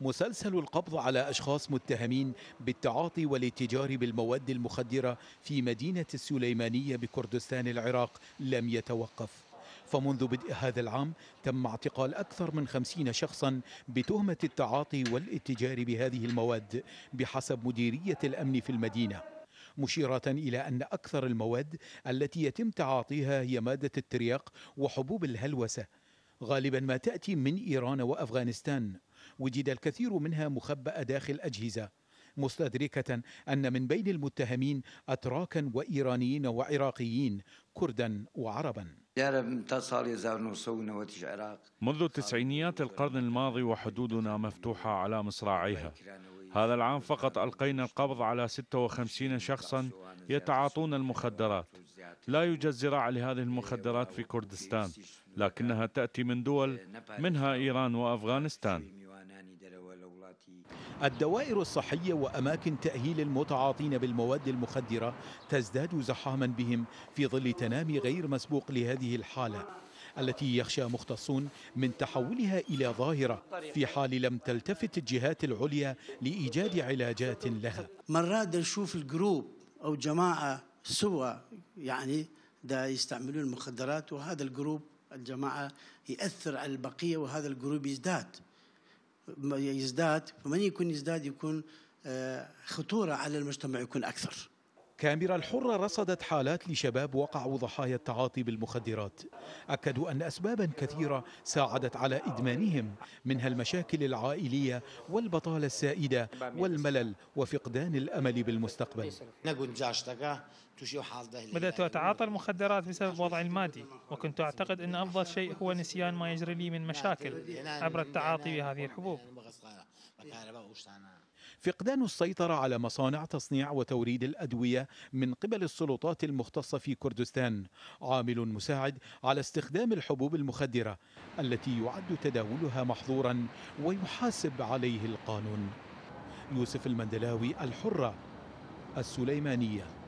مسلسل القبض على أشخاص متهمين بالتعاطي والاتجار بالمواد المخدرة في مدينة السليمانية بكردستان العراق لم يتوقف فمنذ بدء هذا العام تم اعتقال أكثر من خمسين شخصا بتهمة التعاطي والاتجار بهذه المواد بحسب مديرية الأمن في المدينة مشيرة إلى أن أكثر المواد التي يتم تعاطيها هي مادة الترياق وحبوب الهلوسة غالبا ما تأتي من إيران وأفغانستان وجد الكثير منها مخبأ داخل أجهزة مستدركة أن من بين المتهمين أتراكا وإيرانيين وعراقيين كردا وعربا منذ تسعينيات القرن الماضي وحدودنا مفتوحة على مصراعيها هذا العام فقط ألقينا القبض على 56 شخصا يتعاطون المخدرات لا يوجد زراعة لهذه المخدرات في كردستان لكنها تأتي من دول منها إيران وأفغانستان الدوائر الصحية وأماكن تأهيل المتعاطين بالمواد المخدرة تزداد زحاما بهم في ظل تنامي غير مسبوق لهذه الحالة التي يخشى مختصون من تحولها إلى ظاهرة في حال لم تلتفت الجهات العليا لإيجاد علاجات لها مرات نشوف الجروب أو جماعة سوا يعني دا يستعملون المخدرات وهذا الجروب الجماعة يأثر على البقية وهذا الجروب يزداد يزداد ومن يكون يزداد يكون آه، خطورة على المجتمع يكون أكثر كاميرا الحرة رصدت حالات لشباب وقعوا ضحايا التعاطي بالمخدرات أكدوا أن أسبابا كثيرة ساعدت على إدمانهم منها المشاكل العائلية والبطالة السائدة والملل وفقدان الأمل بالمستقبل بدأت يعني. أتعاطى المخدرات بسبب وضعي المادي وكنت أعتقد أن أفضل شيء هو نسيان ما يجري لي من مشاكل عبر التعاطي بهذه الحبوب يعني فقدان السيطرة على مصانع تصنيع وتوريد الأدوية من قبل السلطات المختصة في كردستان عامل مساعد على استخدام الحبوب المخدرة التي يعد تداولها محظورا ويحاسب عليه القانون يوسف المندلاوي الحرة السليمانيه